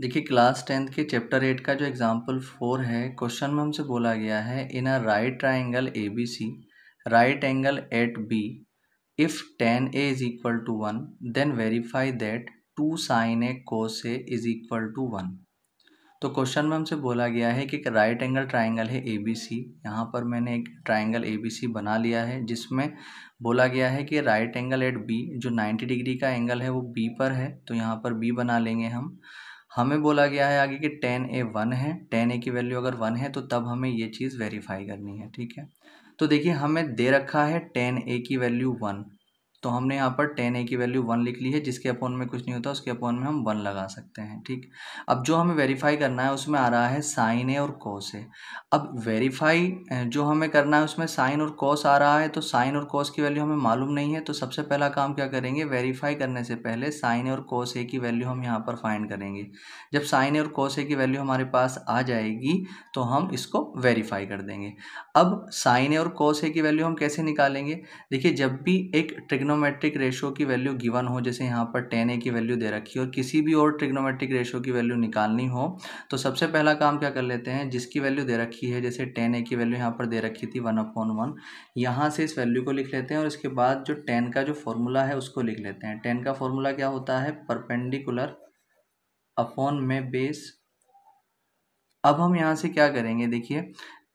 देखिए class tenth के chapter eight का जो एग्ज़ाम्पल फोर है क्वेश्चन में हमसे बोला गया है in a right triangle A B C right angle at B if tan A is equal to one then verify that two sin A cos A is equal to one तो question में हमसे बोला गया है कि एक right angle triangle है ए B सी यहाँ पर मैंने एक ट्राइंगल ए बी सी बना लिया है जिसमें बोला गया है कि राइट एंगल एट बी जो नाइन्टी डिग्री का एंगल है वो बी पर है तो यहाँ पर बी बना लेंगे हम हमें बोला गया है आगे कि टेन ए वन है टेन ए की वैल्यू अगर वन है तो तब हमें ये चीज़ वेरीफाई करनी है ठीक है तो देखिए हमें दे रखा है टेन ए की वैल्यू वन तो हमने यहाँ पर टेन ए की वैल्यू वन लिख ली है जिसके अपॉन में कुछ नहीं होता उसके अपॉन में हम वन लगा सकते हैं ठीक अब जो हमें वेरीफाई करना है उसमें आ रहा है साइन ए और कॉस ए अब वेरीफाई जो हमें करना है उसमें साइन और कॉस आ रहा है तो साइन और कॉस की वैल्यू हमें मालूम नहीं है तो सबसे पहला काम क्या करेंगे वेरीफाई करने से पहले साइन ए और कॉस ए की वैल्यू हम यहाँ पर फाइंड करेंगे जब साइन ए और कॉस ए की वैल्यू हमारे पास आ जाएगी तो हम इसको वेरीफाई कर देंगे अब साइन ए और कॉस ए की वैल्यू हम कैसे निकालेंगे देखिए जब भी एक ट्रिग्न ट्रिग्नोमेट्रिक रेशो की वैल्यू गिवन हो जैसे यहाँ पर टेन ए की वैल्यू दे रखी हो और किसी भी और ट्रिग्नोमेट्रिक रेशो की वैल्यू निकालनी हो तो सबसे पहला काम क्या कर लेते हैं जिसकी वैल्यू दे रखी है जैसे टेन ए की वैल्यू यहाँ पर दे रखी थी वन अपॉन वन यहाँ से इस वैल्यू को लिख लेते हैं और इसके बाद जो टेन का जो फॉर्मूला है उसको लिख लेते हैं टेन का फॉर्मूला क्या होता है परपेंडिकुलर अपॉन में बेस अब हम यहाँ से क्या करेंगे देखिए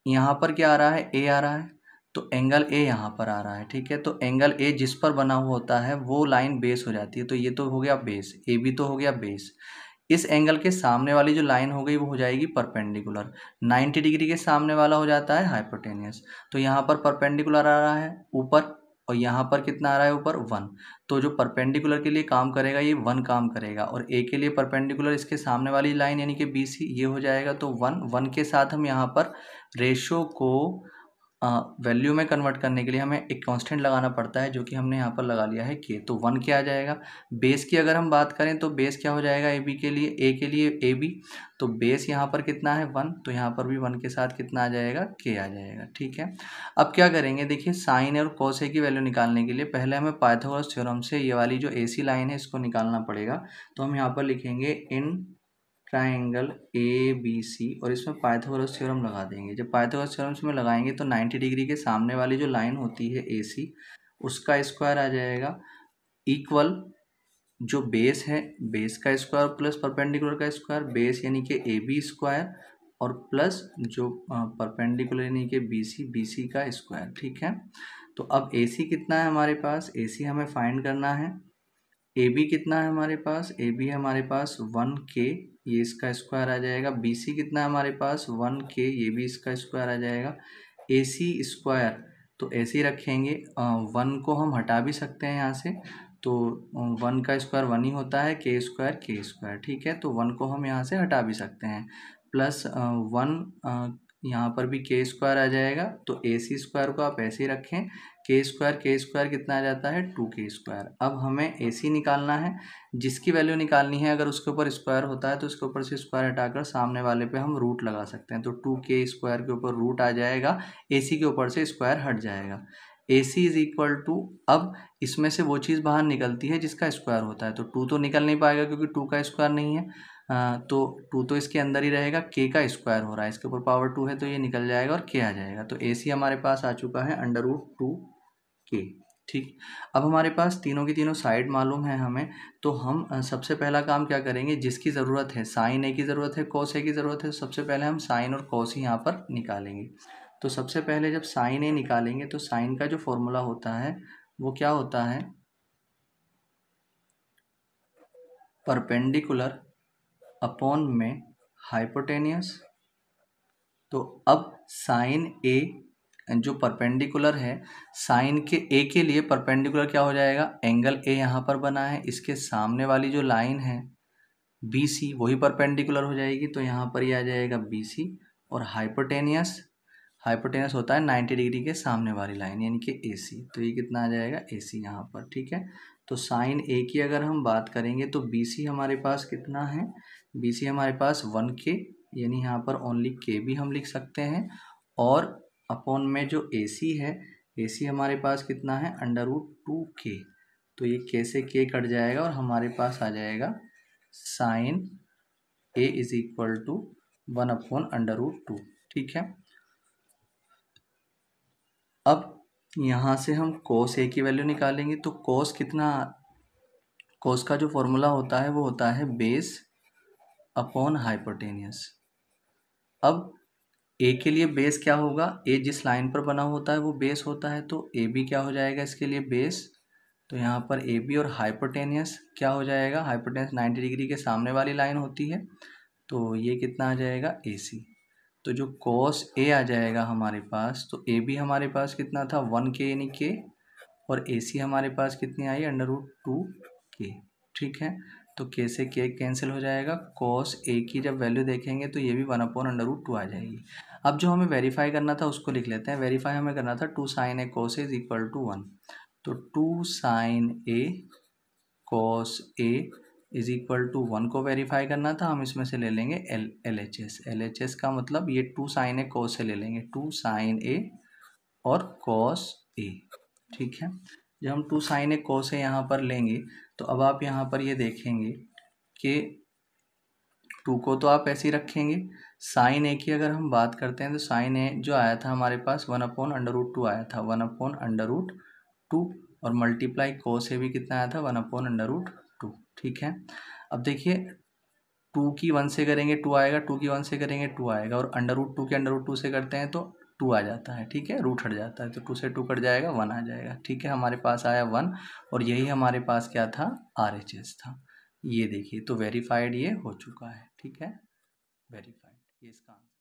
यहाँ पर क्या आ रहा है ए आ रहा है तो एंगल ए यहाँ पर आ रहा है ठीक है तो एंगल ए जिस पर बना हुआ होता है वो लाइन बेस हो जाती है तो ये तो हो गया बेस ए बी तो हो गया बेस इस एंगल के सामने वाली जो लाइन हो गई वो हो जाएगी परपेंडिकुलर 90 डिग्री के सामने वाला हो जाता है हाइपोटेनियस तो यहाँ पर परपेंडिकुलर आ रहा है ऊपर और यहाँ पर कितना आ रहा है ऊपर वन तो जो परपेंडिकुलर के लिए काम करेगा ये वन काम करेगा और ए के लिए परपेंडिकुलर इसके सामने वाली लाइन यानी कि बी सी ये हो जाएगा तो वन वन के साथ हम यहाँ पर रेशो को वैल्यू में कन्वर्ट करने के लिए हमें एक कांस्टेंट लगाना पड़ता है जो कि हमने यहाँ पर लगा लिया है के तो वन क्या आ जाएगा बेस की अगर हम बात करें तो बेस क्या हो जाएगा ए बी के लिए ए के लिए ए बी तो बेस यहाँ पर कितना है वन तो यहाँ पर भी वन के साथ कितना आ जाएगा के आ जाएगा ठीक है अब क्या करेंगे देखिए साइन और कौसे की वैल्यू निकालने के लिए पहले हमें पाइथागोरस थ्योरम से ये वाली जो ए सी लाइन है इसको निकालना पड़ेगा तो हम यहाँ पर लिखेंगे इन ट्राइंगल ए बी सी और इसमें पाइथागोरस थ्योरम लगा देंगे जब पाइथागोरस थ्योरम इसमें लगाएंगे तो 90 डिग्री के सामने वाली जो लाइन होती है ए सी उसका स्क्वायर आ जाएगा इक्वल जो बेस है बेस का स्क्वायर प्लस परपेंडिकुलर का स्क्वायर बेस यानी कि ए बी स्क्वायर और प्लस जो परपेंडिकुलर यानी कि बी सी बी सी का स्क्वायर ठीक है तो अब ए सी कितना है हमारे पास ए सी हमें फाइंड करना है ए बी कितना है हमारे पास ए बी हमारे पास वन के ये इसका स्क्वायर आ जाएगा बी सी कितना है हमारे पास वन के ये भी इसका स्क्वायर आ जाएगा ए सी स्क्वायर तो ऐसे ही रखेंगे वन को हम हटा भी सकते हैं यहाँ से तो वन का स्क्वायर वन ही होता है के स्क्वायर के स्क्वायर ठीक है तो वन को हम यहाँ से हटा भी सकते हैं प्लस वन यहाँ पर भी के स्क्वायर आ जाएगा तो ए सी स्क्वायर को आप ऐसे ही रखें के स्क्वायर के स्क्वायर कितना आ जाता है टू के स्क्वायर अब हमें ए सी निकालना है जिसकी वैल्यू निकालनी है अगर उसके ऊपर स्क्वायर होता है तो उसके ऊपर से स्क्वायर हटाकर सामने वाले पे हम रूट लगा सकते हैं तो टू के स्क्वायर के ऊपर रूट आ जाएगा ए सी के ऊपर से स्क्वायर हट जाएगा A C is equal to अब इसमें से वो चीज़ बाहर निकलती है जिसका स्क्वायर होता है तो टू तो निकल नहीं पाएगा क्योंकि टू का स्क्वायर नहीं है तो टू तो इसके अंदर ही रहेगा के का स्क्वायर हो रहा है इसके ऊपर पावर टू है तो ये निकल जाएगा और के आ जाएगा तो ए सी हमारे पास आ चुका है अंडर रूट टू ठीक अब हमारे पास तीनों की तीनों साइड मालूम है हमें तो हम सबसे पहला काम क्या करेंगे जिसकी ज़रूरत है साइन ए की ज़रूरत है कॉस ए की ज़रूरत है सबसे पहले हम साइन और कॉस ही यहाँ पर निकालेंगे तो सबसे पहले जब साइन ए निकालेंगे तो साइन का जो फॉर्मूला होता है वो क्या होता है परपेंडिकुलर अपॉन में हाइपोटेनियस तो अब साइन ए जो परपेंडिकुलर है साइन के ए के लिए परपेंडिकुलर क्या हो जाएगा एंगल ए यहाँ पर बना है इसके सामने वाली जो लाइन है बी सी वही परपेंडिकुलर हो जाएगी तो यहाँ पर ये आ जाएगा बी सी और हाइपोटेनियस हाइपोटेनियस होता है नाइन्टी डिग्री के सामने वाली लाइन यानी कि ए सी तो ये कितना आ जाएगा ए सी यहाँ पर ठीक है तो साइन ए की अगर हम बात करेंगे तो बी सी हमारे पास कितना है बी सी हमारे पास वन के यानी यहाँ पर ओनली के भी हम लिख सकते हैं और अपॉन में जो ए सी है ए सी हमारे पास कितना है अंडर रूट टू के तो ये कैसे के कट जाएगा और हमारे पास आ जाएगा sin A is equal to one upon under root two ठीक है अब यहाँ से हम कोस ए की वैल्यू निकालेंगे तो कोस कितना कोस का जो फॉर्मूला होता है वो होता है बेस अपॉन हाइपोटेनियस अब ए के लिए बेस क्या होगा ए जिस लाइन पर बना होता है वो बेस होता है तो ए बी क्या हो जाएगा इसके लिए बेस तो यहाँ पर ए बी और हाइपोटेनियस क्या हो जाएगा हाइपोटेनियस नाइन्टी डिग्री के सामने वाली लाइन होती है तो ये कितना आ जाएगा ए सी तो जो कॉस ए आ जाएगा हमारे पास तो ए बी हमारे पास कितना था वन के यानी के और ए सी हमारे पास कितनी आई अंडर रूट टू के ठीक है तो के से के कैंसिल हो जाएगा कॉस ए की जब वैल्यू देखेंगे तो ये भी one upon under root two आ जाएगी अब जो हमें वेरीफाई करना था उसको लिख लेते हैं वेरीफाई हमें करना था two sin A cos is equal to one तो two sin A cos A is equal to one को वेरीफाई करना था हम इसमें से ले लेंगे L L H S L H S का मतलब ये टू साइन ए कॉस से ले लेंगे टू साइन ए और कॉस ए ठीक है जब हम टू साइन ए को से यहाँ पर लेंगे तो अब आप यहाँ पर ये देखेंगे कि टू को तो आप ऐसे ही रखेंगे साइन ए की अगर हम बात करते हैं तो साइन ए जो आया था हमारे पास one upon under root two आया था one upon under root two और मल्टीप्लाई को से भी कितना आया था one upon under root two ठीक है अब देखिए टू की वन से करेंगे टू आएगा टू की वन से करेंगे टू आएगा और अंडर रूट टू के अंडर रूट टू से करते हैं तो टू आ जाता है ठीक है रूट हट जाता है तो टू से टू कट जाएगा वन आ जाएगा ठीक है हमारे पास आया वन और यही हमारे पास क्या था आर एच एस था ये देखिए तो वेरीफाइड ये हो चुका है ठीक है वेरीफाइड ये इसका